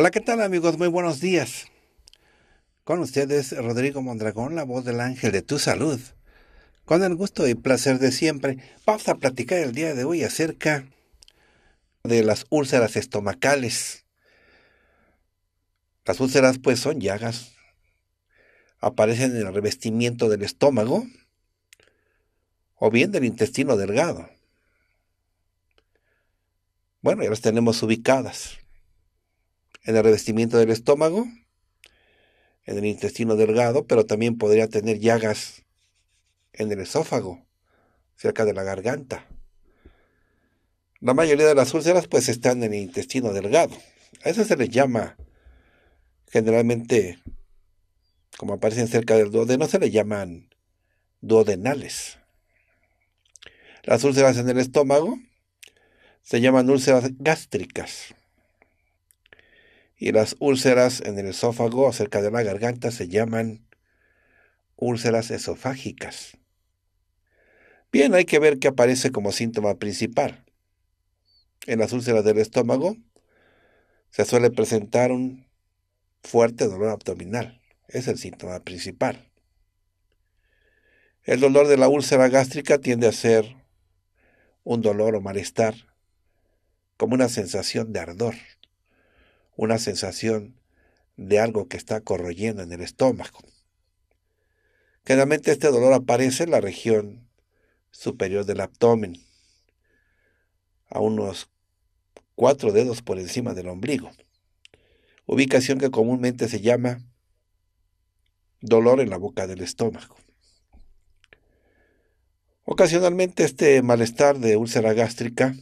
Hola, ¿qué tal amigos? Muy buenos días. Con ustedes Rodrigo Mondragón, la voz del ángel de tu salud. Con el gusto y placer de siempre, vamos a platicar el día de hoy acerca de las úlceras estomacales. Las úlceras pues son llagas. Aparecen en el revestimiento del estómago o bien del intestino delgado. Bueno, ya las tenemos ubicadas en el revestimiento del estómago, en el intestino delgado, pero también podría tener llagas en el esófago, cerca de la garganta. La mayoría de las úlceras pues están en el intestino delgado. A eso se les llama generalmente, como aparecen cerca del duodeno, se les llaman duodenales. Las úlceras en el estómago se llaman úlceras gástricas. Y las úlceras en el esófago cerca de la garganta se llaman úlceras esofágicas. Bien, hay que ver qué aparece como síntoma principal. En las úlceras del estómago se suele presentar un fuerte dolor abdominal. Es el síntoma principal. El dolor de la úlcera gástrica tiende a ser un dolor o malestar, como una sensación de ardor una sensación de algo que está corroyendo en el estómago. Generalmente este dolor aparece en la región superior del abdomen, a unos cuatro dedos por encima del ombligo, ubicación que comúnmente se llama dolor en la boca del estómago. Ocasionalmente este malestar de úlcera gástrica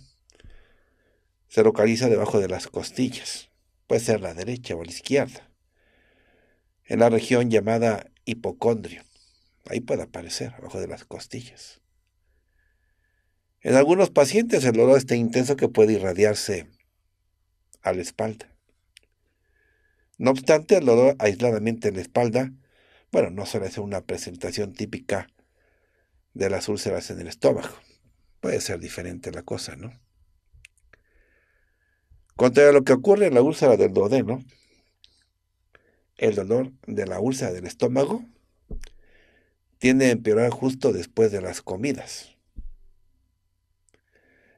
se localiza debajo de las costillas puede ser la derecha o la izquierda, en la región llamada hipocondrio. Ahí puede aparecer, abajo de las costillas. En algunos pacientes el dolor es tan intenso que puede irradiarse a la espalda. No obstante, el dolor aisladamente en la espalda, bueno, no suele ser una presentación típica de las úlceras en el estómago. Puede ser diferente la cosa, ¿no? Contra lo que ocurre en la úlcera del duodeno, el dolor de la úlcera del estómago tiende a empeorar justo después de las comidas,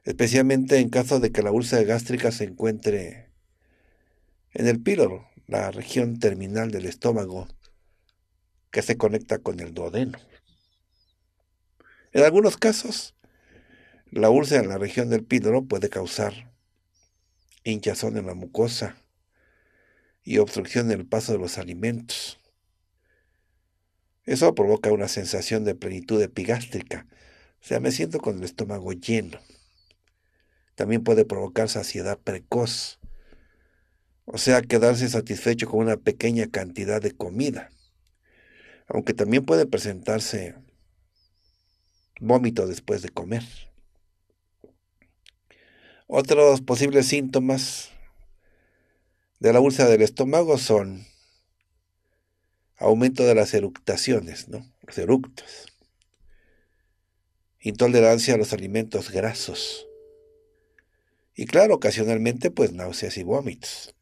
especialmente en caso de que la úlcera gástrica se encuentre en el píloro, la región terminal del estómago que se conecta con el duodeno. En algunos casos, la úlcera en la región del píloro puede causar hinchazón en la mucosa y obstrucción el paso de los alimentos. Eso provoca una sensación de plenitud epigástrica, o sea, me siento con el estómago lleno. También puede provocar saciedad precoz, o sea, quedarse satisfecho con una pequeña cantidad de comida, aunque también puede presentarse vómito después de comer. Otros posibles síntomas de la úlcera del estómago son aumento de las eructaciones, ¿no? Los eructos. Intolerancia a los alimentos grasos. Y claro, ocasionalmente, pues náuseas y vómitos.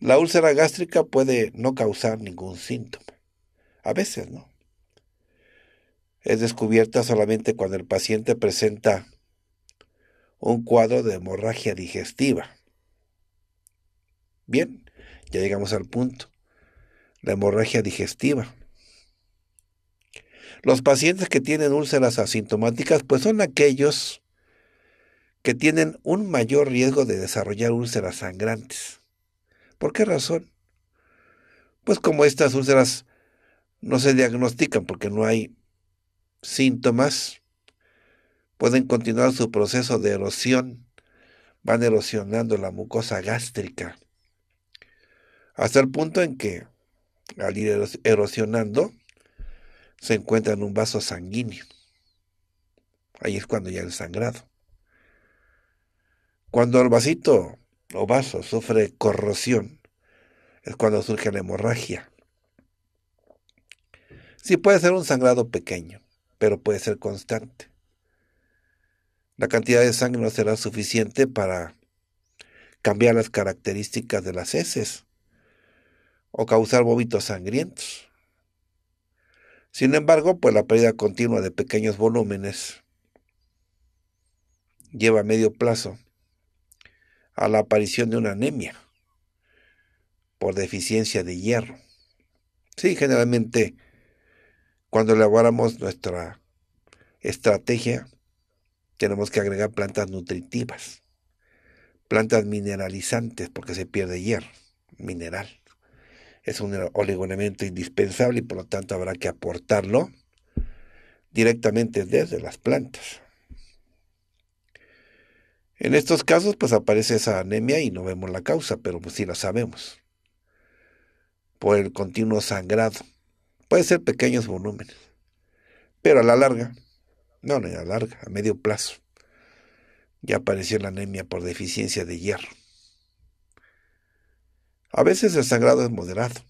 La úlcera gástrica puede no causar ningún síntoma. A veces no. Es descubierta solamente cuando el paciente presenta un cuadro de hemorragia digestiva. Bien, ya llegamos al punto. La hemorragia digestiva. Los pacientes que tienen úlceras asintomáticas, pues son aquellos que tienen un mayor riesgo de desarrollar úlceras sangrantes. ¿Por qué razón? Pues como estas úlceras no se diagnostican porque no hay síntomas, pueden continuar su proceso de erosión, van erosionando la mucosa gástrica, hasta el punto en que al ir erosionando se encuentran en un vaso sanguíneo. Ahí es cuando ya el sangrado. Cuando el vasito o vaso sufre corrosión, es cuando surge la hemorragia. Sí puede ser un sangrado pequeño, pero puede ser constante. La cantidad de sangre no será suficiente para cambiar las características de las heces o causar vómitos sangrientos. Sin embargo, pues la pérdida continua de pequeños volúmenes lleva a medio plazo a la aparición de una anemia por deficiencia de hierro. Sí, generalmente cuando elaboramos nuestra estrategia tenemos que agregar plantas nutritivas, plantas mineralizantes, porque se pierde hierro, mineral. Es un oligonamiento indispensable y por lo tanto habrá que aportarlo directamente desde las plantas. En estos casos, pues aparece esa anemia y no vemos la causa, pero pues sí la sabemos. Por el continuo sangrado. Puede ser pequeños volúmenes, pero a la larga no, no a larga, a medio plazo. Ya apareció la anemia por deficiencia de hierro. A veces el sangrado es moderado.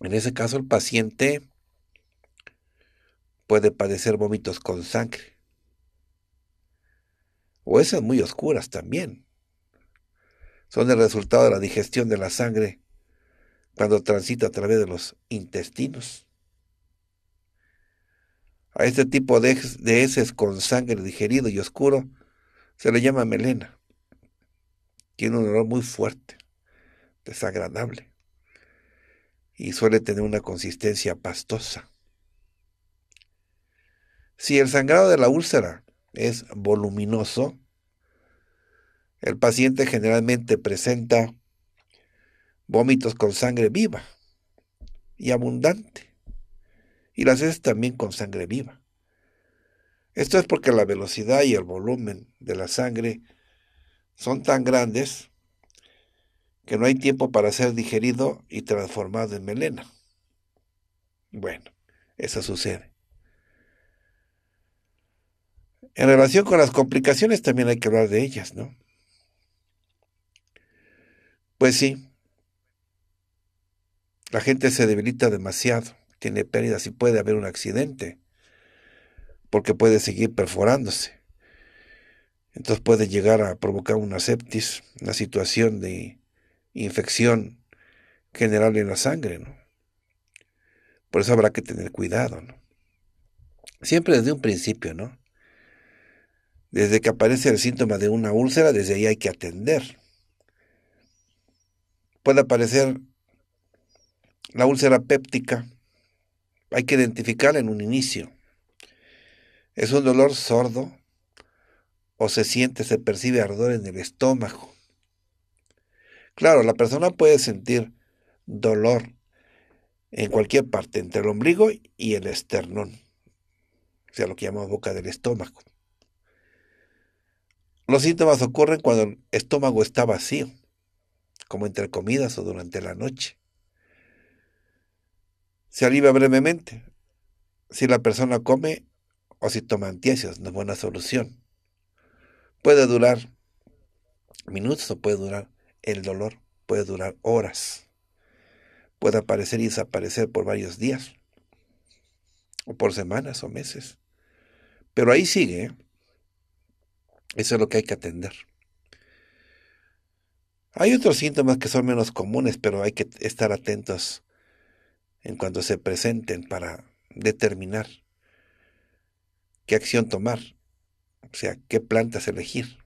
En ese caso el paciente puede padecer vómitos con sangre. O esas muy oscuras también. Son el resultado de la digestión de la sangre cuando transita a través de los intestinos. A este tipo de, de heces con sangre digerido y oscuro se le llama melena. Tiene un olor muy fuerte, desagradable, y suele tener una consistencia pastosa. Si el sangrado de la úlcera es voluminoso, el paciente generalmente presenta vómitos con sangre viva y abundante y las veces también con sangre viva. Esto es porque la velocidad y el volumen de la sangre son tan grandes que no hay tiempo para ser digerido y transformado en melena. Bueno, eso sucede. En relación con las complicaciones también hay que hablar de ellas, ¿no? Pues sí, la gente se debilita demasiado tiene pérdidas y puede haber un accidente, porque puede seguir perforándose. Entonces puede llegar a provocar una septis, una situación de infección general en la sangre. Por eso habrá que tener cuidado. Siempre desde un principio, ¿no? Desde que aparece el síntoma de una úlcera, desde ahí hay que atender. Puede aparecer la úlcera péptica, hay que identificar en un inicio. Es un dolor sordo o se siente, se percibe ardor en el estómago. Claro, la persona puede sentir dolor en cualquier parte, entre el ombligo y el esternón, o sea, lo que llamamos boca del estómago. Los síntomas ocurren cuando el estómago está vacío, como entre comidas o durante la noche se alivia brevemente. Si la persona come o si toma antiesios, no es buena solución. Puede durar minutos o puede durar el dolor, puede durar horas. Puede aparecer y desaparecer por varios días, o por semanas o meses. Pero ahí sigue. ¿eh? Eso es lo que hay que atender. Hay otros síntomas que son menos comunes, pero hay que estar atentos en cuanto se presenten para determinar qué acción tomar, o sea, qué plantas elegir.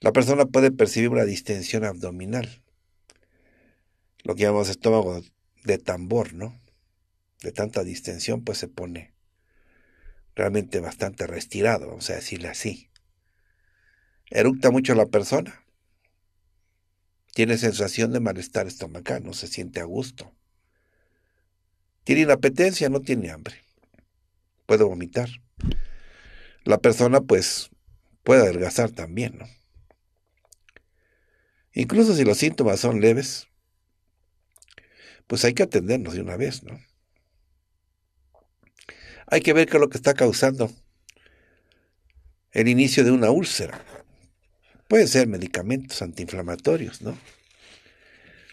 La persona puede percibir una distensión abdominal, lo que llamamos estómago de tambor, ¿no? De tanta distensión, pues se pone realmente bastante restirado, vamos a decirle así. Eructa mucho la persona. Tiene sensación de malestar estomacal, no se siente a gusto. Tiene inapetencia, no tiene hambre. Puede vomitar. La persona, pues, puede adelgazar también, ¿no? Incluso si los síntomas son leves, pues hay que atendernos de una vez, ¿no? Hay que ver qué es lo que está causando el inicio de una úlcera. Pueden ser medicamentos antiinflamatorios, ¿no?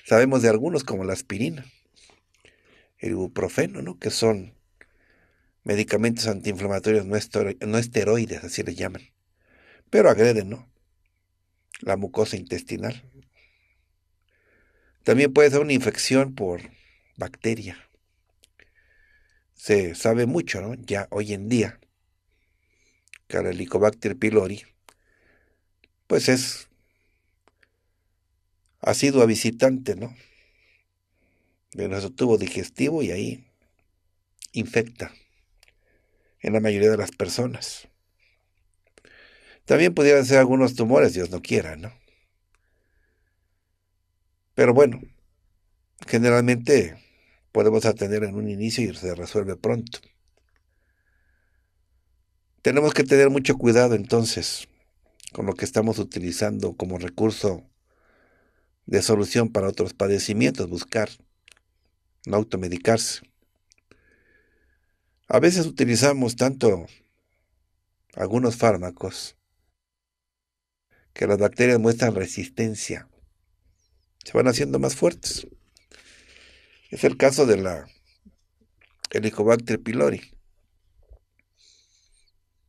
Sabemos de algunos como la aspirina el ibuprofeno, ¿no? que son medicamentos antiinflamatorios no, esteroides, así les llaman. Pero agreden, ¿no? La mucosa intestinal. También puede ser una infección por bacteria. Se sabe mucho, ¿no? Ya hoy en día, que el Helicobacter pylori, pues es ha a visitante, ¿no? de nuestro tubo digestivo y ahí infecta en la mayoría de las personas. También pudieran ser algunos tumores, Dios no quiera, ¿no? Pero bueno, generalmente podemos atender en un inicio y se resuelve pronto. Tenemos que tener mucho cuidado entonces con lo que estamos utilizando como recurso de solución para otros padecimientos, buscar no automedicarse. A veces utilizamos tanto algunos fármacos que las bacterias muestran resistencia. Se van haciendo más fuertes. Es el caso de la Helicobacter pylori,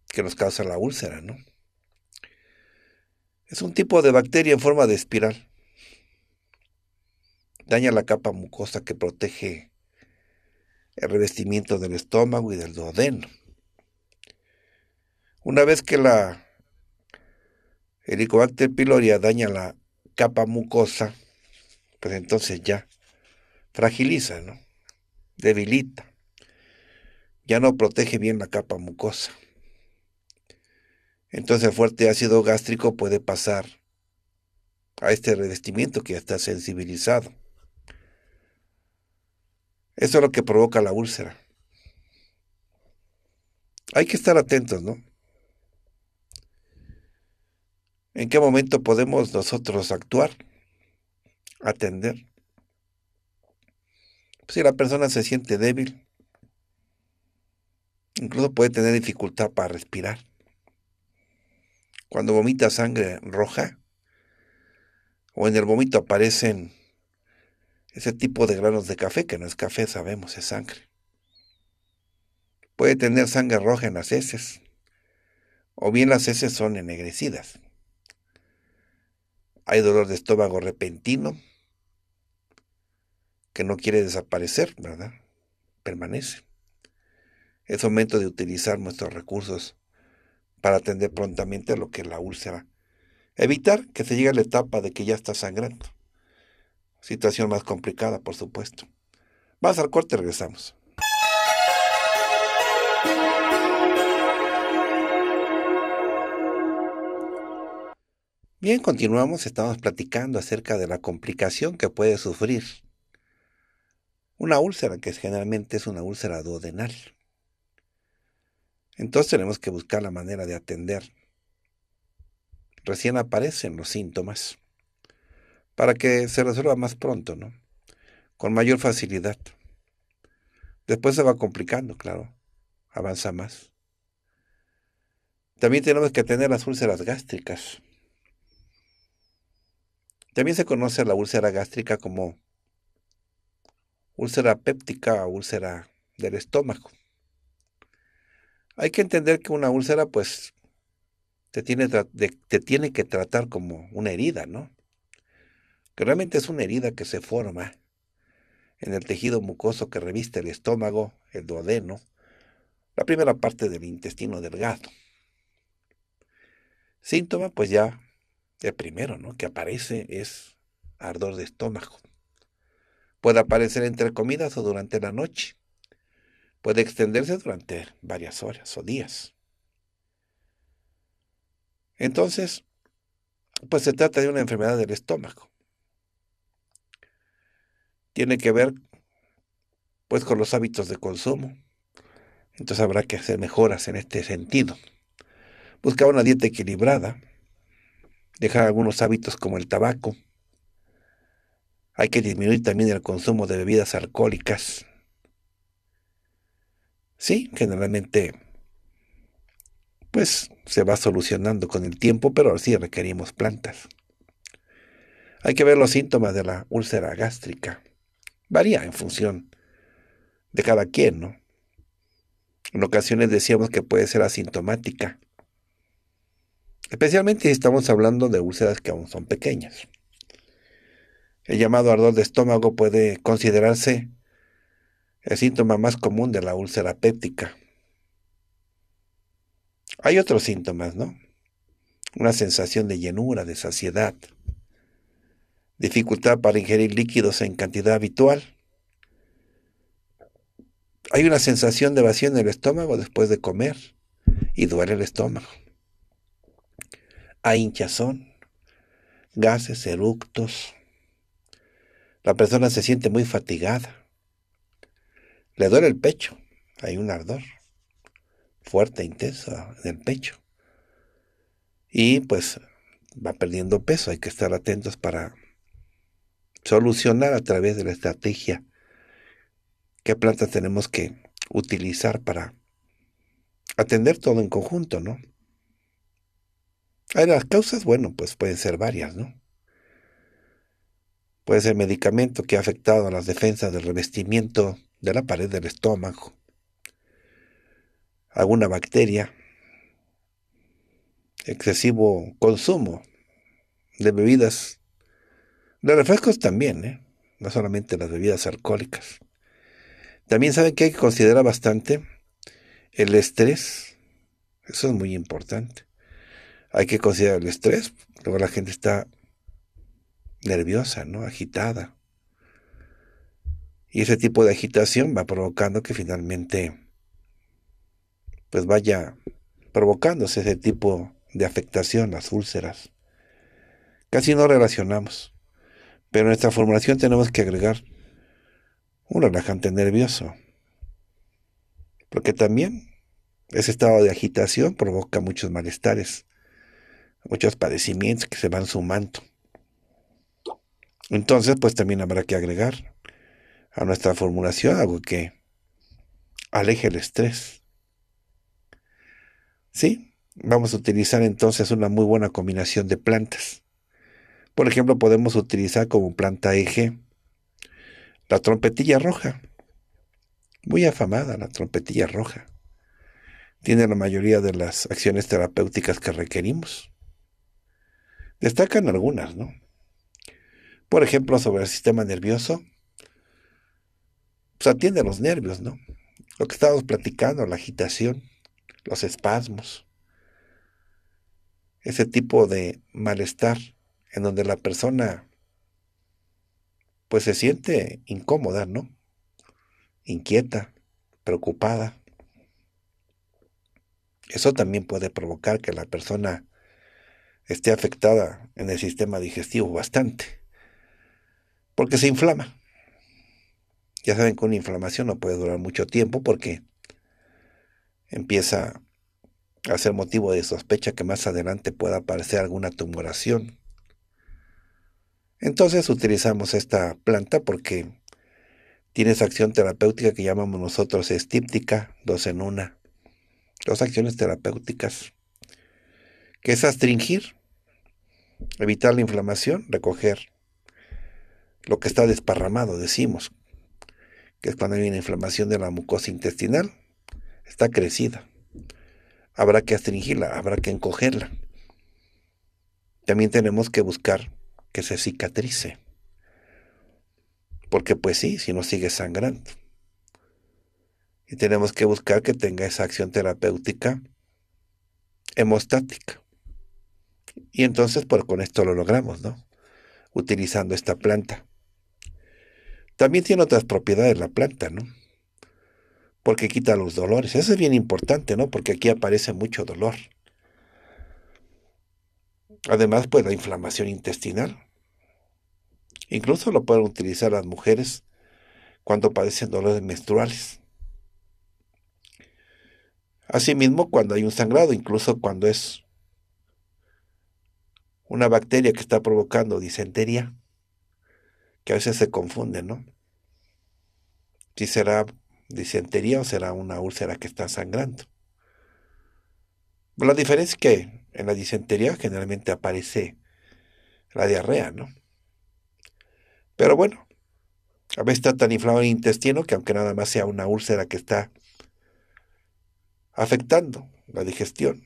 que nos causa la úlcera, ¿no? Es un tipo de bacteria en forma de espiral daña la capa mucosa que protege el revestimiento del estómago y del duodeno. Una vez que la Helicobacter pylori daña la capa mucosa, pues entonces ya fragiliza, Debilita. Ya no protege bien la capa mucosa. Entonces el fuerte ácido gástrico puede pasar a este revestimiento que ya está sensibilizado. Eso es lo que provoca la úlcera. Hay que estar atentos, ¿no? ¿En qué momento podemos nosotros actuar? Atender. Pues, si la persona se siente débil, incluso puede tener dificultad para respirar. Cuando vomita sangre roja o en el vómito aparecen ese tipo de granos de café, que no es café, sabemos, es sangre. Puede tener sangre roja en las heces, o bien las heces son ennegrecidas. Hay dolor de estómago repentino, que no quiere desaparecer, ¿verdad? Permanece. Es momento de utilizar nuestros recursos para atender prontamente lo que es la úlcera. Evitar que se llegue a la etapa de que ya está sangrando. Situación más complicada, por supuesto. Vamos al corte, regresamos. Bien, continuamos, estamos platicando acerca de la complicación que puede sufrir una úlcera, que generalmente es una úlcera duodenal. Entonces tenemos que buscar la manera de atender. Recién aparecen los síntomas para que se resuelva más pronto, ¿no? Con mayor facilidad. Después se va complicando, claro. Avanza más. También tenemos que tener las úlceras gástricas. También se conoce la úlcera gástrica como úlcera péptica úlcera del estómago. Hay que entender que una úlcera, pues, te tiene, te tiene que tratar como una herida, ¿no? realmente es una herida que se forma en el tejido mucoso que reviste el estómago, el duodeno, la primera parte del intestino delgado. Síntoma, pues ya el primero que aparece es ardor de estómago. Puede aparecer entre comidas o durante la noche. Puede extenderse durante varias horas o días. Entonces, pues se trata de una enfermedad del estómago tiene que ver pues con los hábitos de consumo. Entonces habrá que hacer mejoras en este sentido. Buscar una dieta equilibrada, dejar algunos hábitos como el tabaco. Hay que disminuir también el consumo de bebidas alcohólicas. Sí, generalmente pues se va solucionando con el tiempo, pero sí requerimos plantas. Hay que ver los síntomas de la úlcera gástrica. Varía en función de cada quien, ¿no? En ocasiones decíamos que puede ser asintomática. Especialmente si estamos hablando de úlceras que aún son pequeñas. El llamado ardor de estómago puede considerarse el síntoma más común de la úlcera péptica. Hay otros síntomas, ¿no? Una sensación de llenura, de saciedad, dificultad para ingerir líquidos en cantidad habitual. Hay una sensación de vacío en el estómago después de comer y duele el estómago. Hay hinchazón, gases, eructos. La persona se siente muy fatigada. Le duele el pecho. Hay un ardor fuerte, intenso en el pecho. Y pues va perdiendo peso. Hay que estar atentos para solucionar a través de la estrategia qué plantas tenemos que utilizar para atender todo en conjunto, ¿no? Hay las causas, bueno, pues pueden ser varias, ¿no? Puede ser medicamento que ha afectado a las defensas del revestimiento de la pared del estómago, alguna bacteria, excesivo consumo de bebidas los refrescos también, ¿eh? no solamente las bebidas alcohólicas. También saben que hay que considerar bastante el estrés. Eso es muy importante. Hay que considerar el estrés. Luego la gente está nerviosa, ¿no? Agitada. Y ese tipo de agitación va provocando que finalmente pues vaya provocándose ese tipo de afectación, las úlceras. Casi no relacionamos. Pero en nuestra formulación tenemos que agregar un relajante nervioso, porque también ese estado de agitación provoca muchos malestares, muchos padecimientos que se van sumando. Entonces, pues también habrá que agregar a nuestra formulación algo que aleje el estrés. ¿Sí? Vamos a utilizar entonces una muy buena combinación de plantas. Por ejemplo, podemos utilizar como planta eje la trompetilla roja. Muy afamada la trompetilla roja. Tiene la mayoría de las acciones terapéuticas que requerimos. Destacan algunas, ¿no? Por ejemplo, sobre el sistema nervioso, pues atiende a los nervios, ¿no? Lo que estábamos platicando, la agitación, los espasmos, ese tipo de malestar en donde la persona pues se siente incómoda, ¿no? Inquieta, preocupada. Eso también puede provocar que la persona esté afectada en el sistema digestivo bastante, porque se inflama. Ya saben que una inflamación no puede durar mucho tiempo porque empieza a ser motivo de sospecha que más adelante pueda aparecer alguna tumoración entonces utilizamos esta planta porque tiene esa acción terapéutica que llamamos nosotros estíptica, dos en una. Dos acciones terapéuticas, que es astringir, evitar la inflamación, recoger lo que está desparramado, decimos, que es cuando hay una inflamación de la mucosa intestinal, está crecida. Habrá que astringirla, habrá que encogerla. También tenemos que buscar que se cicatrice. Porque pues sí, si no sigue sangrando. Y tenemos que buscar que tenga esa acción terapéutica hemostática. Y entonces, pues con esto lo logramos, ¿no? Utilizando esta planta. También tiene otras propiedades la planta, ¿no? Porque quita los dolores. Eso es bien importante, ¿no? Porque aquí aparece mucho dolor. Además, pues la inflamación intestinal. Incluso lo pueden utilizar las mujeres cuando padecen dolores menstruales. Asimismo, cuando hay un sangrado, incluso cuando es una bacteria que está provocando disentería, que a veces se confunde, ¿no? Si será disentería o será una úlcera que está sangrando. Pues, la diferencia es que en la disentería generalmente aparece la diarrea, ¿no? Pero bueno, a veces está tan inflamado el intestino que aunque nada más sea una úlcera que está afectando la digestión,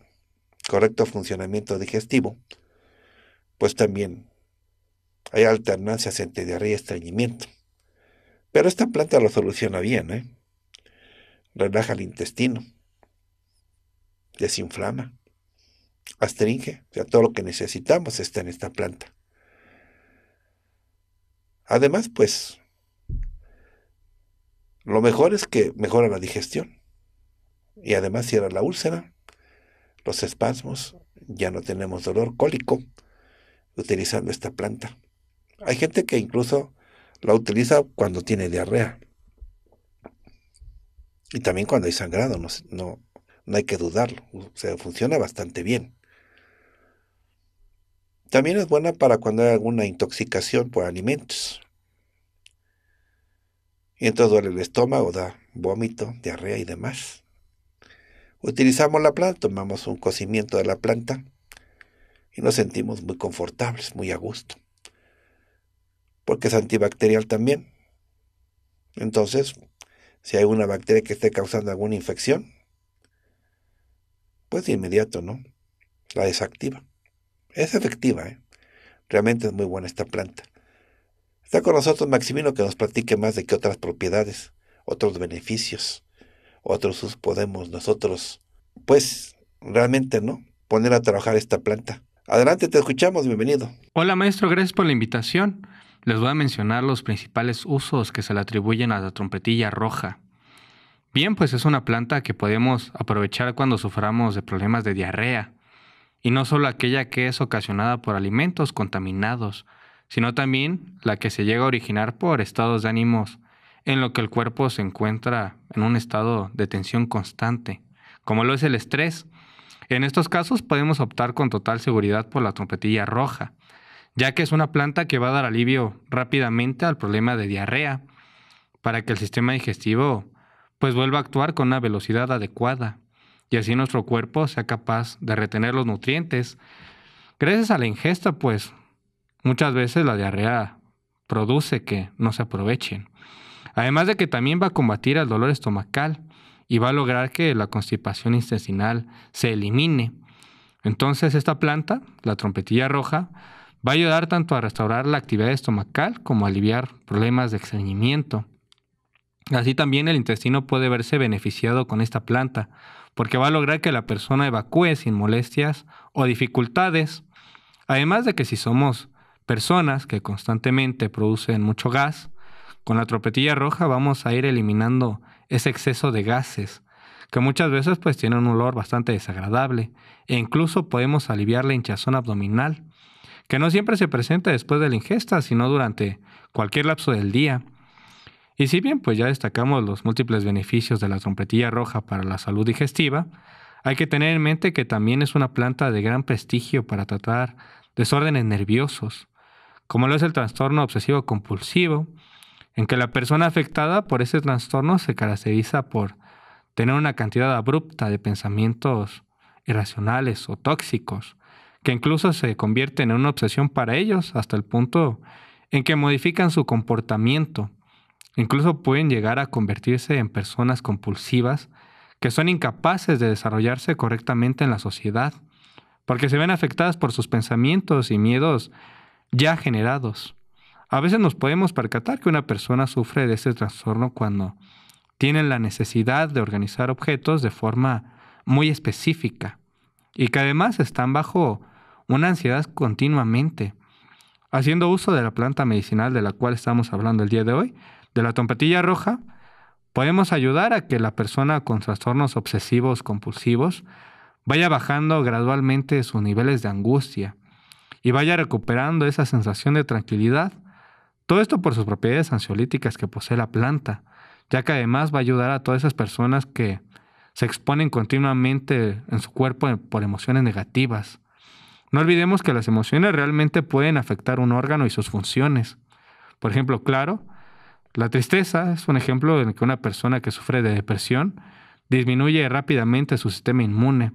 correcto funcionamiento digestivo, pues también hay alternancias entre diarrea y estreñimiento. Pero esta planta lo soluciona bien, ¿eh? Relaja el intestino, desinflama astringe, o sea, todo lo que necesitamos está en esta planta. Además, pues, lo mejor es que mejora la digestión y además cierra la úlcera, los espasmos, ya no tenemos dolor cólico utilizando esta planta. Hay gente que incluso la utiliza cuando tiene diarrea y también cuando hay sangrado, no, no, no hay que dudarlo, o sea, funciona bastante bien. También es buena para cuando hay alguna intoxicación por alimentos. Y entonces duele el estómago, da vómito, diarrea y demás. Utilizamos la planta, tomamos un cocimiento de la planta y nos sentimos muy confortables, muy a gusto. Porque es antibacterial también. Entonces, si hay una bacteria que esté causando alguna infección, pues de inmediato, ¿no? La desactiva. Es efectiva, ¿eh? Realmente es muy buena esta planta. Está con nosotros Maximino que nos platique más de qué otras propiedades, otros beneficios, otros usos podemos nosotros, pues realmente, ¿no? Poner a trabajar esta planta. Adelante, te escuchamos, bienvenido. Hola maestro, gracias por la invitación. Les voy a mencionar los principales usos que se le atribuyen a la trompetilla roja. Bien, pues es una planta que podemos aprovechar cuando suframos de problemas de diarrea, y no solo aquella que es ocasionada por alimentos contaminados, sino también la que se llega a originar por estados de ánimos en lo que el cuerpo se encuentra en un estado de tensión constante, como lo es el estrés. En estos casos podemos optar con total seguridad por la trompetilla roja, ya que es una planta que va a dar alivio rápidamente al problema de diarrea, para que el sistema digestivo pues vuelva a actuar con una velocidad adecuada y así nuestro cuerpo sea capaz de retener los nutrientes. Gracias a la ingesta, pues, muchas veces la diarrea produce que no se aprovechen. Además de que también va a combatir el dolor estomacal y va a lograr que la constipación intestinal se elimine. Entonces esta planta, la trompetilla roja, va a ayudar tanto a restaurar la actividad estomacal como a aliviar problemas de estreñimiento. Así también el intestino puede verse beneficiado con esta planta, porque va a lograr que la persona evacúe sin molestias o dificultades. Además de que si somos personas que constantemente producen mucho gas, con la tropetilla roja vamos a ir eliminando ese exceso de gases, que muchas veces pues tienen un olor bastante desagradable, e incluso podemos aliviar la hinchazón abdominal, que no siempre se presenta después de la ingesta, sino durante cualquier lapso del día. Y si bien pues ya destacamos los múltiples beneficios de la trompetilla roja para la salud digestiva, hay que tener en mente que también es una planta de gran prestigio para tratar desórdenes nerviosos, como lo es el trastorno obsesivo compulsivo, en que la persona afectada por ese trastorno se caracteriza por tener una cantidad abrupta de pensamientos irracionales o tóxicos, que incluso se convierten en una obsesión para ellos hasta el punto en que modifican su comportamiento Incluso pueden llegar a convertirse en personas compulsivas que son incapaces de desarrollarse correctamente en la sociedad, porque se ven afectadas por sus pensamientos y miedos ya generados. A veces nos podemos percatar que una persona sufre de este trastorno cuando tiene la necesidad de organizar objetos de forma muy específica y que además están bajo una ansiedad continuamente. Haciendo uso de la planta medicinal de la cual estamos hablando el día de hoy, de la trompetilla roja, podemos ayudar a que la persona con trastornos obsesivos compulsivos vaya bajando gradualmente sus niveles de angustia y vaya recuperando esa sensación de tranquilidad. Todo esto por sus propiedades ansiolíticas que posee la planta, ya que además va a ayudar a todas esas personas que se exponen continuamente en su cuerpo por emociones negativas. No olvidemos que las emociones realmente pueden afectar un órgano y sus funciones. Por ejemplo, claro, la tristeza es un ejemplo en que una persona que sufre de depresión disminuye rápidamente su sistema inmune.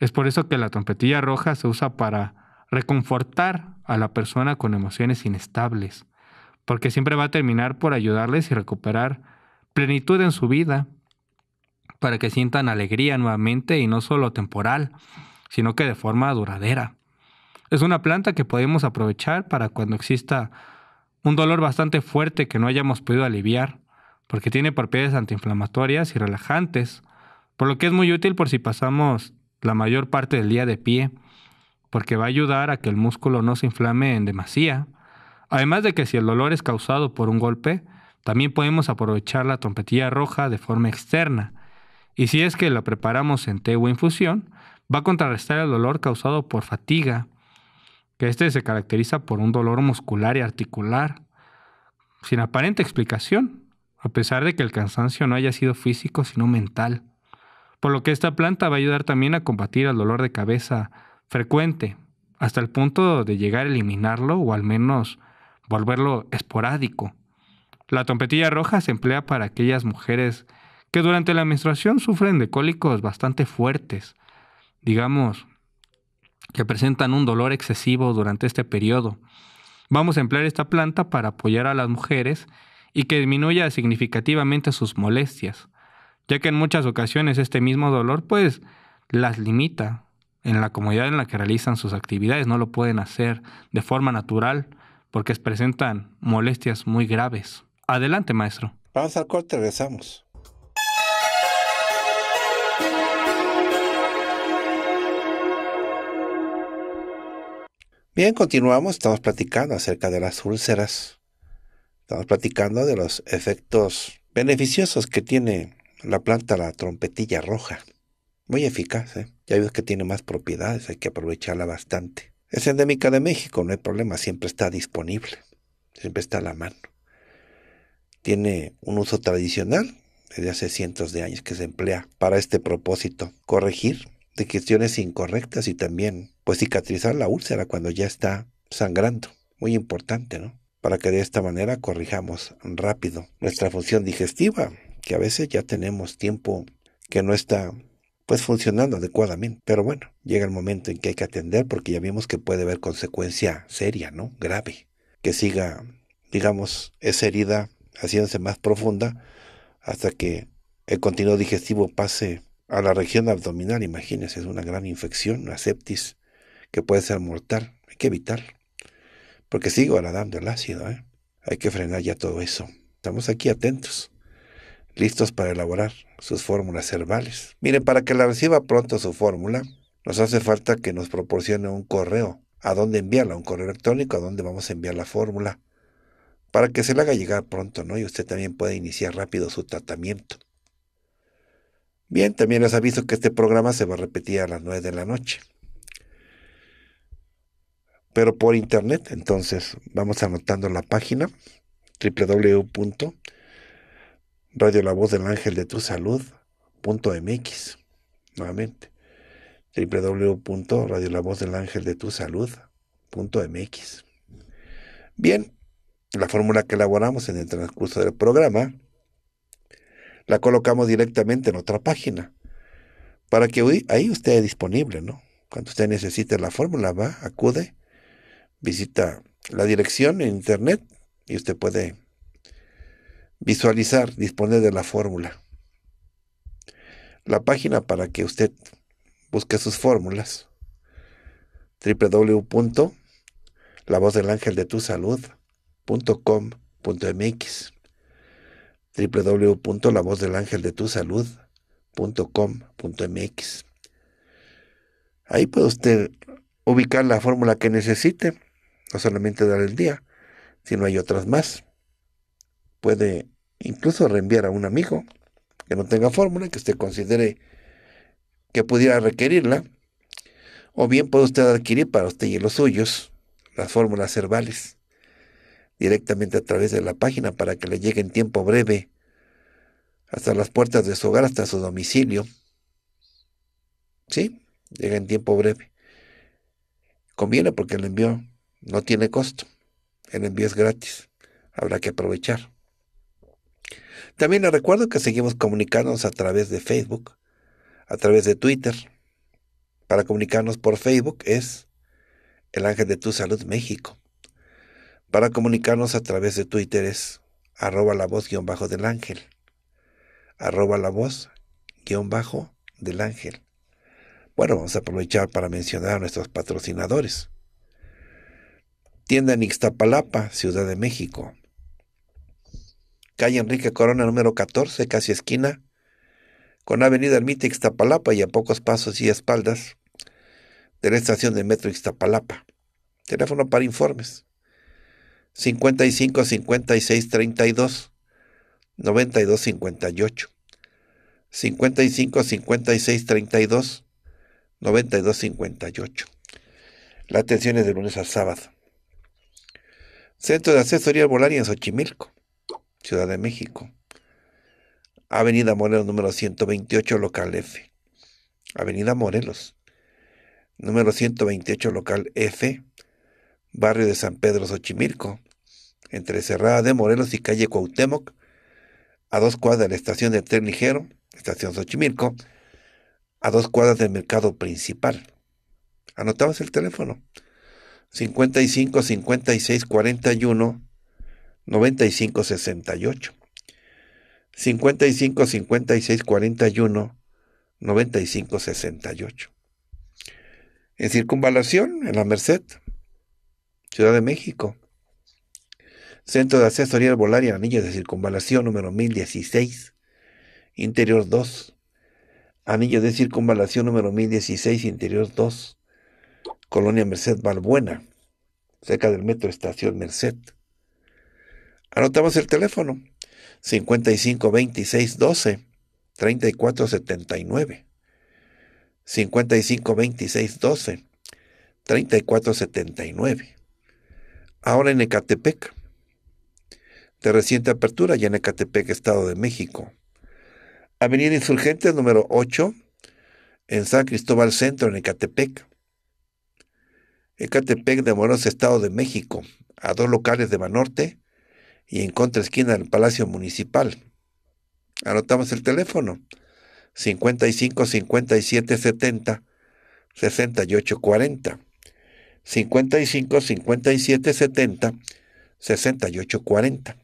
Es por eso que la trompetilla roja se usa para reconfortar a la persona con emociones inestables, porque siempre va a terminar por ayudarles y recuperar plenitud en su vida, para que sientan alegría nuevamente y no solo temporal, sino que de forma duradera. Es una planta que podemos aprovechar para cuando exista un dolor bastante fuerte que no hayamos podido aliviar, porque tiene propiedades antiinflamatorias y relajantes, por lo que es muy útil por si pasamos la mayor parte del día de pie, porque va a ayudar a que el músculo no se inflame en demasía. Además de que si el dolor es causado por un golpe, también podemos aprovechar la trompetilla roja de forma externa. Y si es que la preparamos en té o infusión, va a contrarrestar el dolor causado por fatiga este se caracteriza por un dolor muscular y articular, sin aparente explicación, a pesar de que el cansancio no haya sido físico sino mental. Por lo que esta planta va a ayudar también a combatir el dolor de cabeza frecuente, hasta el punto de llegar a eliminarlo o al menos volverlo esporádico. La trompetilla roja se emplea para aquellas mujeres que durante la menstruación sufren de cólicos bastante fuertes, digamos que presentan un dolor excesivo durante este periodo. Vamos a emplear esta planta para apoyar a las mujeres y que disminuya significativamente sus molestias, ya que en muchas ocasiones este mismo dolor pues las limita en la comodidad en la que realizan sus actividades, no lo pueden hacer de forma natural porque presentan molestias muy graves. Adelante, maestro. Vamos al corte, regresamos. Bien, continuamos. Estamos platicando acerca de las úlceras. Estamos platicando de los efectos beneficiosos que tiene la planta, la trompetilla roja. Muy eficaz, ¿eh? Ya ves que tiene más propiedades, hay que aprovecharla bastante. Es endémica de México, no hay problema, siempre está disponible, siempre está a la mano. Tiene un uso tradicional desde hace cientos de años que se emplea para este propósito, corregir de cuestiones incorrectas y también pues cicatrizar la úlcera cuando ya está sangrando. Muy importante, ¿no? Para que de esta manera corrijamos rápido nuestra función digestiva, que a veces ya tenemos tiempo que no está pues funcionando adecuadamente. Pero bueno, llega el momento en que hay que atender porque ya vimos que puede haber consecuencia seria, ¿no? Grave. Que siga, digamos, esa herida haciéndose más profunda hasta que el continuo digestivo pase a la región abdominal. Imagínense, es una gran infección, una septis que puede ser mortal. Hay que evitarlo. Porque sigo aladando el ácido. ¿eh? Hay que frenar ya todo eso. Estamos aquí atentos, listos para elaborar sus fórmulas herbales. Miren, para que la reciba pronto su fórmula, nos hace falta que nos proporcione un correo. ¿A dónde enviarla? Un correo electrónico, a dónde vamos a enviar la fórmula. Para que se la haga llegar pronto, ¿no? Y usted también puede iniciar rápido su tratamiento. Bien, también les aviso que este programa se va a repetir a las 9 de la noche pero por internet. Entonces vamos anotando la página www.radio Nuevamente www.radiolavozdelangeldetusalud.mx Bien, la fórmula que elaboramos en el transcurso del programa la colocamos directamente en otra página para que ahí usted disponible, ¿no? Cuando usted necesite la fórmula, va, acude visita la dirección en internet y usted puede visualizar, disponer de la fórmula. La página para que usted busque sus fórmulas www.lavozdelangeldetusalud.com.mx www.lavozdelangeldetusalud.com.mx Ahí puede usted ubicar la fórmula que necesite no solamente dar el día, sino hay otras más. Puede incluso reenviar a un amigo que no tenga fórmula, que usted considere que pudiera requerirla, o bien puede usted adquirir para usted y los suyos las fórmulas herbales directamente a través de la página para que le llegue en tiempo breve hasta las puertas de su hogar, hasta su domicilio. ¿Sí? Llega en tiempo breve. Conviene porque le envió... No tiene costo. El envío es gratis. Habrá que aprovechar. También les recuerdo que seguimos comunicándonos a través de Facebook, a través de Twitter. Para comunicarnos por Facebook es El Ángel de Tu Salud México. Para comunicarnos a través de Twitter es arroba la voz guión bajo del ángel. Arroba la voz guión bajo del ángel. Bueno, vamos a aprovechar para mencionar a nuestros patrocinadores tienda en Ixtapalapa, Ciudad de México. Calle Enrique Corona, número 14, casi esquina, con Avenida Ermita Ixtapalapa y a pocos pasos y espaldas de la estación de Metro Ixtapalapa. Teléfono para informes. 55 56 32 92 58. 55 56 32 92 58. La atención es de lunes a sábado. Centro de Asesoría volaria en Xochimilco, Ciudad de México. Avenida Morelos número 128, local F. Avenida Morelos, número 128, local F, barrio de San Pedro Xochimilco, entre Cerrada de Morelos y calle Cuauhtémoc, a dos cuadras de la estación de tren ligero, estación Xochimilco, a dos cuadras del mercado principal. Anotamos el teléfono. 55 56 41 95 68. 55 56 41 95 68. En circunvalación, en la Merced, Ciudad de México. Centro de Asesoría Arbolaria, anillo de Circunvalación número 1016, Interior 2. Anillo de Circunvalación número 1016, Interior 2. Colonia Merced Balbuena, cerca del metro Estación Merced. Anotamos el teléfono 552612-3479. 552612-3479. Ahora en Ecatepec. De reciente apertura, ya en Ecatepec, Estado de México. Avenida Insurgentes número 8, en San Cristóbal Centro, en Ecatepec. Ecatepec de Morelos, Estado de México, a dos locales de Manorte, y en contra esquina del Palacio Municipal. Anotamos el teléfono 55 57 70 68 40. 55 57 70 68 40.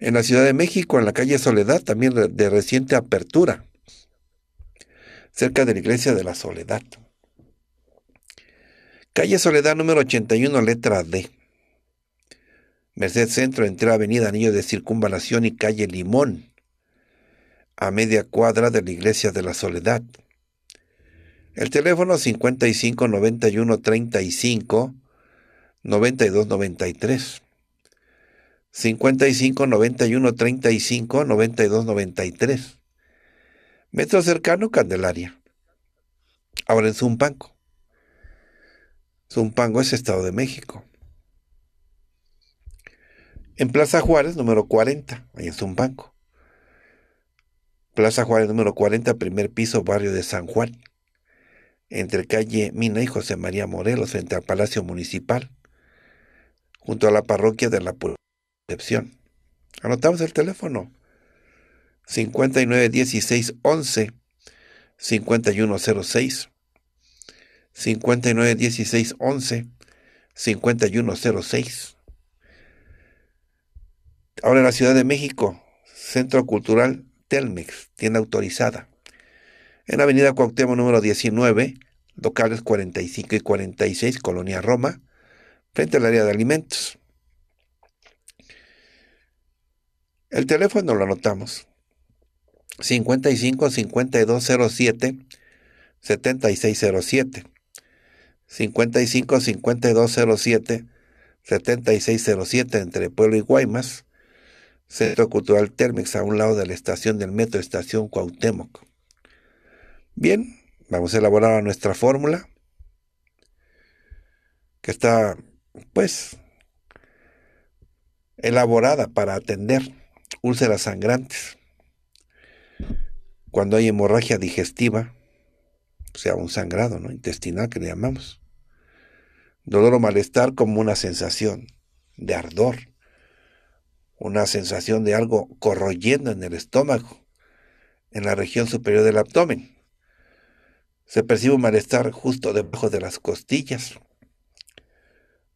En la Ciudad de México, en la calle Soledad, también de reciente apertura, cerca de la Iglesia de la Soledad. Calle Soledad número 81, letra D. Merced Centro, entre Avenida Anillo de Circunvalación y Calle Limón, a media cuadra de la Iglesia de la Soledad. El teléfono 55 91 35 92 93. 55 91 35 92 93. Metro cercano, Candelaria. Ahora en Zumpanco. Zumpango es Estado de México. En Plaza Juárez, número 40, ahí en Zumpango. Plaza Juárez, número 40, primer piso, barrio de San Juan. Entre calle Mina y José María Morelos, frente al Palacio Municipal. Junto a la parroquia de la Concepción. Anotamos el teléfono. 59 16 11 5106 591611 5106. Ahora en la Ciudad de México, Centro Cultural Telmex, tienda autorizada. En Avenida Cuauhtémoc número 19, locales 45 y 46, Colonia Roma, frente al área de alimentos. El teléfono lo anotamos. 55 5207 7607. 55 5207 7607 entre Pueblo y Guaymas, Centro Cultural Termex a un lado de la estación del metro, estación Cuauhtémoc. Bien, vamos a elaborar nuestra fórmula que está pues elaborada para atender úlceras sangrantes. Cuando hay hemorragia digestiva, o pues, sea, un sangrado ¿no? intestinal que le llamamos. Dolor o malestar como una sensación de ardor, una sensación de algo corroyendo en el estómago, en la región superior del abdomen. Se percibe un malestar justo debajo de las costillas.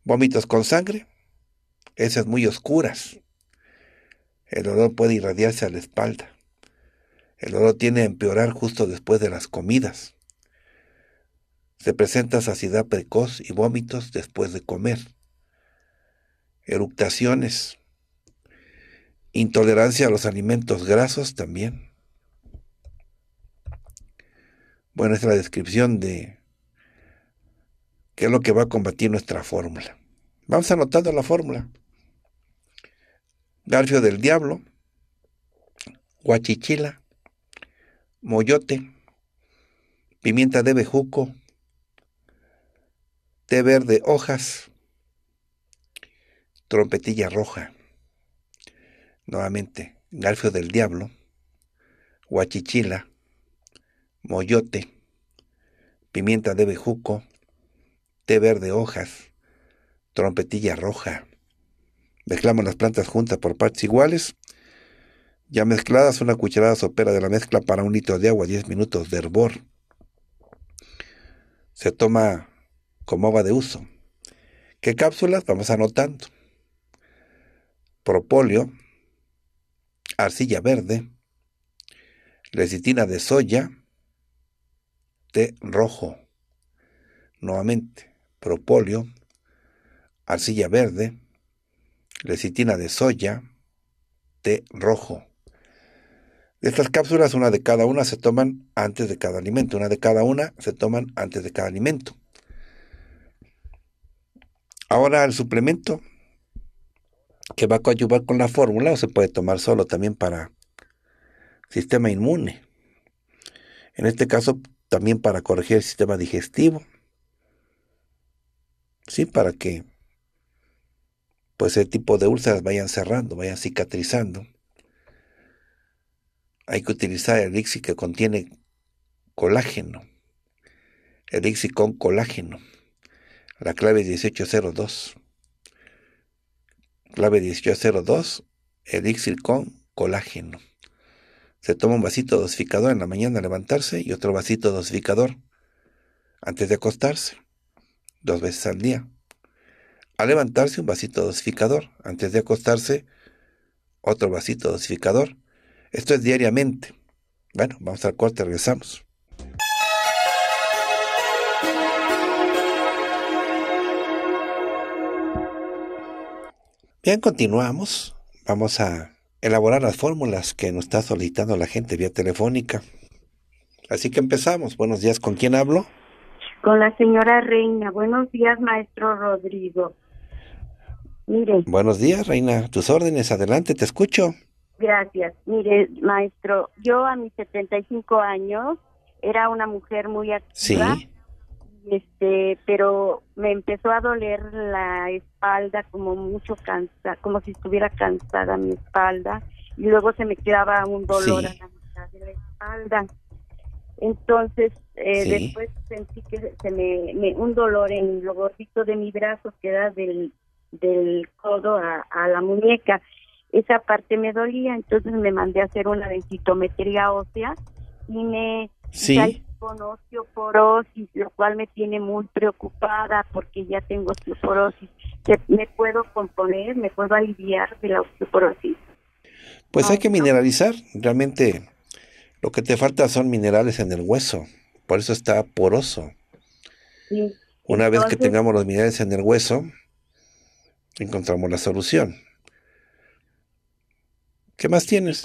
Vómitos con sangre, esas muy oscuras. El olor puede irradiarse a la espalda. El olor tiene a empeorar justo después de las comidas. Se presenta saciedad precoz y vómitos después de comer. eructaciones, Intolerancia a los alimentos grasos también. Bueno, es la descripción de qué es lo que va a combatir nuestra fórmula. Vamos anotando la fórmula. Garfio del diablo, guachichila, moyote, pimienta de bejuco, té verde, hojas, trompetilla roja, nuevamente, Garfio del diablo, guachichila, moyote, pimienta de bejuco, té verde, hojas, trompetilla roja. Mezclamos las plantas juntas por partes iguales. Ya mezcladas, una cucharada sopera de la mezcla para un litro de agua, 10 minutos de hervor. Se toma como va de uso. ¿Qué cápsulas? Vamos anotando. Propolio, arcilla verde, lecitina de soya, té rojo. Nuevamente, propolio, arcilla verde, lecitina de soya, té rojo. De estas cápsulas, una de cada una se toman antes de cada alimento, una de cada una se toman antes de cada alimento. Ahora el suplemento que va a coadyuvar con la fórmula o se puede tomar solo también para sistema inmune. En este caso también para corregir el sistema digestivo. Sí, para que pues ese tipo de úlceras vayan cerrando, vayan cicatrizando. Hay que utilizar el elixir que contiene colágeno. Elixir con colágeno la clave 1802. Clave 1802, elixir con colágeno. Se toma un vasito dosificador en la mañana al levantarse y otro vasito dosificador antes de acostarse, dos veces al día. Al levantarse un vasito dosificador, antes de acostarse otro vasito dosificador. Esto es diariamente. Bueno, vamos al corte, regresamos. Bien, continuamos. Vamos a elaborar las fórmulas que nos está solicitando la gente vía telefónica. Así que empezamos. Buenos días, ¿con quién hablo? Con la señora Reina. Buenos días, maestro Rodrigo. Mire. Buenos días, Reina. Tus órdenes, adelante, te escucho. Gracias. Mire, maestro, yo a mis 75 años era una mujer muy activa. Sí este pero me empezó a doler la espalda como mucho cansa como si estuviera cansada mi espalda y luego se me quedaba un dolor a la mitad de la espalda entonces eh, después sentí que se un dolor en lo gordito de mi brazo que era del del codo a, a la muñeca esa parte me dolía entonces me mandé a hacer una densitometría ósea y me sí con osteoporosis, lo cual me tiene muy preocupada porque ya tengo osteoporosis. ¿Me puedo componer, me puedo aliviar de la osteoporosis? Pues hay que mineralizar. Realmente lo que te falta son minerales en el hueso. Por eso está poroso. Una vez que tengamos los minerales en el hueso, encontramos la solución. ¿Qué más tienes?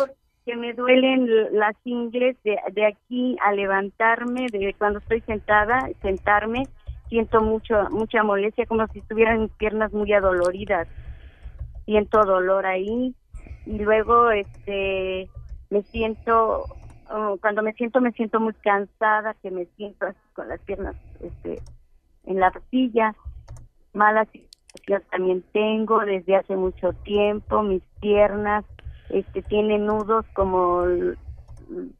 que me duelen las ingles de, de aquí a levantarme, de cuando estoy sentada, sentarme, siento mucho mucha molestia, como si estuvieran mis piernas muy adoloridas. Siento dolor ahí y luego este me siento oh, cuando me siento me siento muy cansada, que me siento así con las piernas este en la arcilla malas situación también tengo desde hace mucho tiempo, mis piernas este tiene nudos como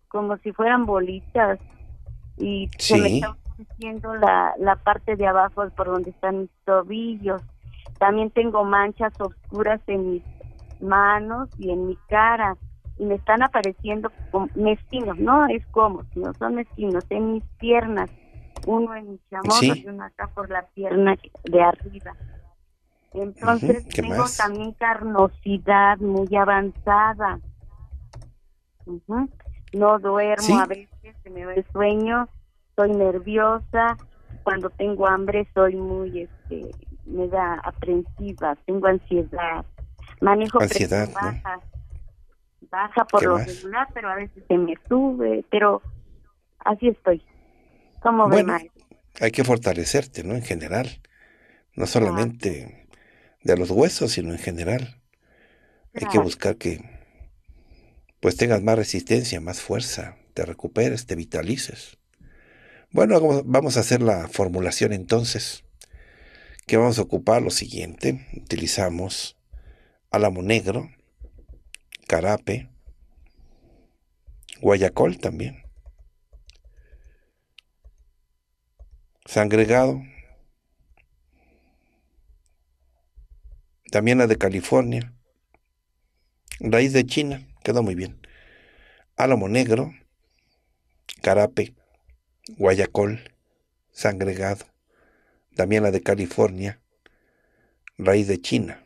como si fueran bolitas y se me está ofreciendo la, la parte de abajo por donde están mis tobillos. También tengo manchas oscuras en mis manos y en mi cara y me están apareciendo mezquinos, no es como, no son mezquinos en mis piernas, uno en mi chamorro y uno acá por la pierna de arriba. Entonces tengo también carnosidad muy avanzada. No duermo a veces, se me va sueño, soy nerviosa, cuando tengo hambre soy muy, este, me da aprensiva, tengo ansiedad, manejo ansiedad, presión baja, baja por lo regular, pero a veces se me sube, pero así estoy. como bueno, Hay que fortalecerte, ¿no? En general, no solamente de los huesos, sino en general. Hay que buscar que pues tengas más resistencia, más fuerza, te recuperes, te vitalices. Bueno, vamos a hacer la formulación entonces. Que vamos a ocupar lo siguiente. Utilizamos álamo negro, carape, guayacol también. Sangregado, también la de California, raíz de China, quedó muy bien, álamo negro, carape, guayacol, sangregado, también la de California, raíz de China.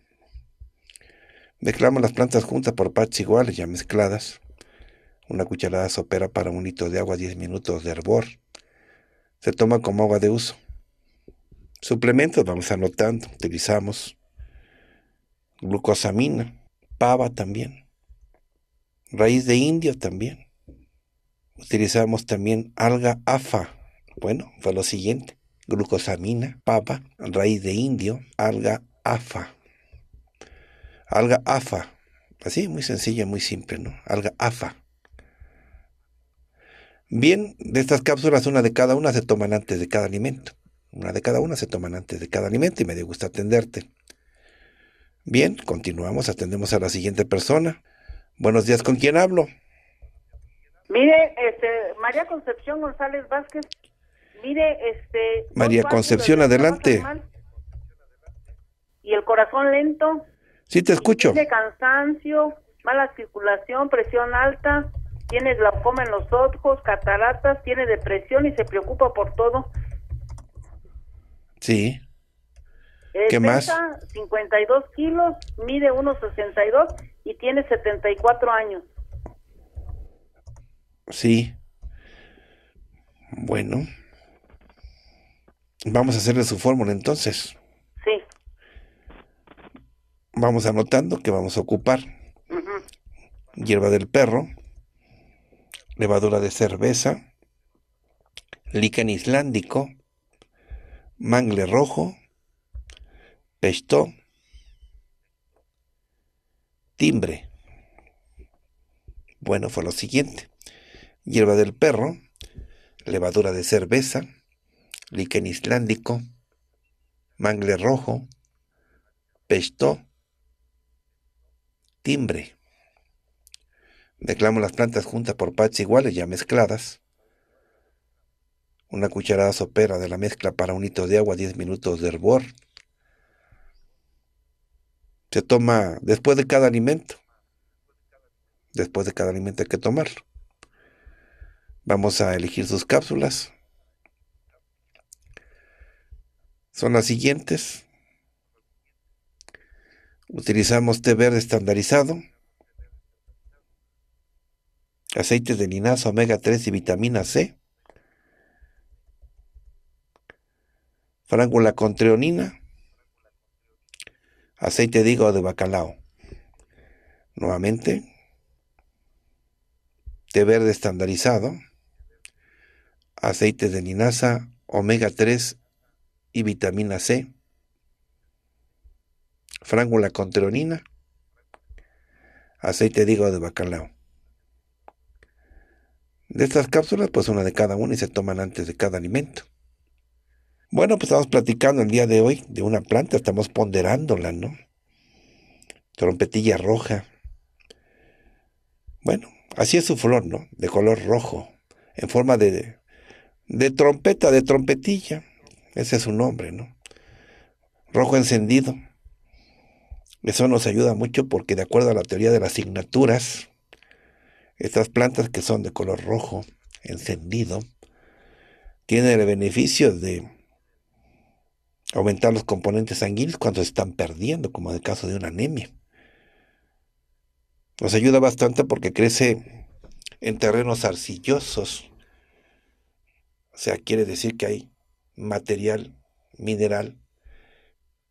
Mezclamos las plantas juntas por partes iguales, ya mezcladas. Una cucharada sopera para un litro de agua, 10 minutos de hervor. Se toma como agua de uso. Suplementos, vamos anotando, utilizamos glucosamina, pava también, raíz de indio también. Utilizamos también alga afa. Bueno, fue lo siguiente. Glucosamina, pava, raíz de indio, alga afa. Alga afa. Así, muy sencilla, muy simple, ¿no? Alga afa. Bien, de estas cápsulas, una de cada una se toman antes de cada alimento. Una de cada una se toman antes de cada alimento y me dio gusto atenderte. Bien, continuamos, atendemos a la siguiente persona. Buenos días, ¿con quién hablo? Mire, este, María Concepción González Vázquez. Mire, este... María Concepción, adelante. Y el corazón lento. Sí, te escucho. Tiene cansancio, mala circulación, presión alta, tiene glaucoma en los ojos, cataratas, tiene depresión y se preocupa por todo. Sí. Eh, ¿Qué más? 52 kilos, mide 1,62 y tiene 74 años. Sí. Bueno. Vamos a hacerle su fórmula entonces. Sí. Vamos anotando que vamos a ocupar hierba del perro, levadura de cerveza, líquen islandico, mangle rojo, Pesto, Timbre. Bueno, fue lo siguiente. Hierba del perro, levadura de cerveza, liquen islandico, mangle rojo, pesto, timbre. Declamo las plantas juntas por partes iguales ya mezcladas. Una cucharada sopera de la mezcla para un hito de agua, 10 minutos de hervor se toma después de cada alimento. Después de cada alimento hay que tomarlo. Vamos a elegir sus cápsulas. Son las siguientes. Utilizamos té verde estandarizado, Aceite de linaza, omega 3 y vitamina C, frángula con treonina, aceite de hígado de bacalao. Nuevamente, té verde estandarizado, aceite de linaza, omega 3 y vitamina C, frángula con treonina, aceite de hígado de bacalao. De estas cápsulas, pues una de cada una y se toman antes de cada alimento. Bueno, pues estamos platicando el día de hoy de una planta, estamos ponderándola, ¿no? Trompetilla roja. Bueno, así es su flor, ¿no? De color rojo, en forma de, de trompeta, de trompetilla. Ese es su nombre, ¿no? Rojo encendido. Eso nos ayuda mucho porque de acuerdo a la teoría de las asignaturas, estas plantas que son de color rojo encendido tienen el beneficio de aumentar los componentes sanguíneos cuando se están perdiendo, como en el caso de una anemia. Nos ayuda bastante porque crece en terrenos arcillosos. O sea, quiere decir que hay material mineral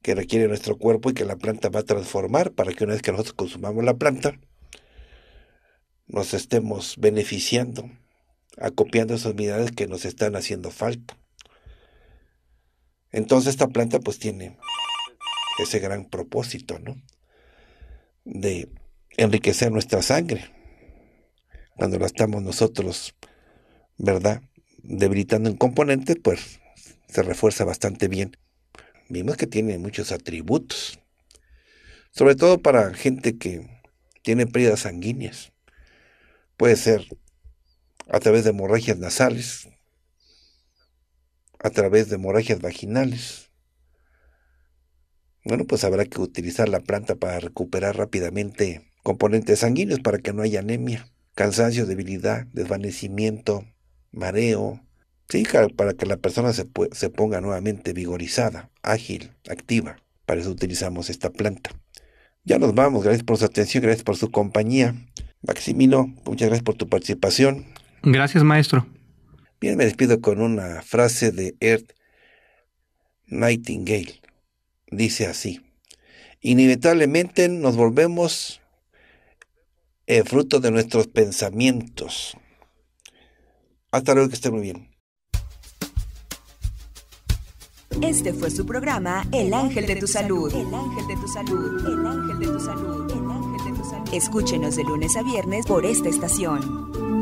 que requiere nuestro cuerpo y que la planta va a transformar para que una vez que nosotros consumamos la planta, nos estemos beneficiando, acopiando esas minerales que nos están haciendo falta. Entonces esta planta pues tiene ese gran propósito, ¿no? De enriquecer nuestra sangre. Cuando la estamos nosotros, ¿verdad? Debilitando en componentes, pues se refuerza bastante bien. Vimos que tiene muchos atributos, sobre todo para gente que tiene pérdidas sanguíneas. Puede ser a través de hemorragias nasales, a través de hemorragias vaginales. Bueno, pues habrá que utilizar la planta para recuperar rápidamente componentes sanguíneos para que no haya anemia, cansancio, debilidad, desvanecimiento, mareo, sí, para que la persona se, se ponga nuevamente vigorizada, ágil, activa. Para eso utilizamos esta planta. Ya nos vamos, gracias por su atención, gracias por su compañía. Maximino, muchas gracias por tu participación. Gracias, maestro. Bien, me despido con una frase de Earth Nightingale. Dice así, inevitablemente nos volvemos el fruto de nuestros pensamientos. Hasta luego, que esté muy bien. Este fue su programa El Ángel de tu Salud. El Ángel de tu Salud. El Ángel de tu Salud. El Ángel de tu Salud. Escúchenos de lunes a viernes por esta estación.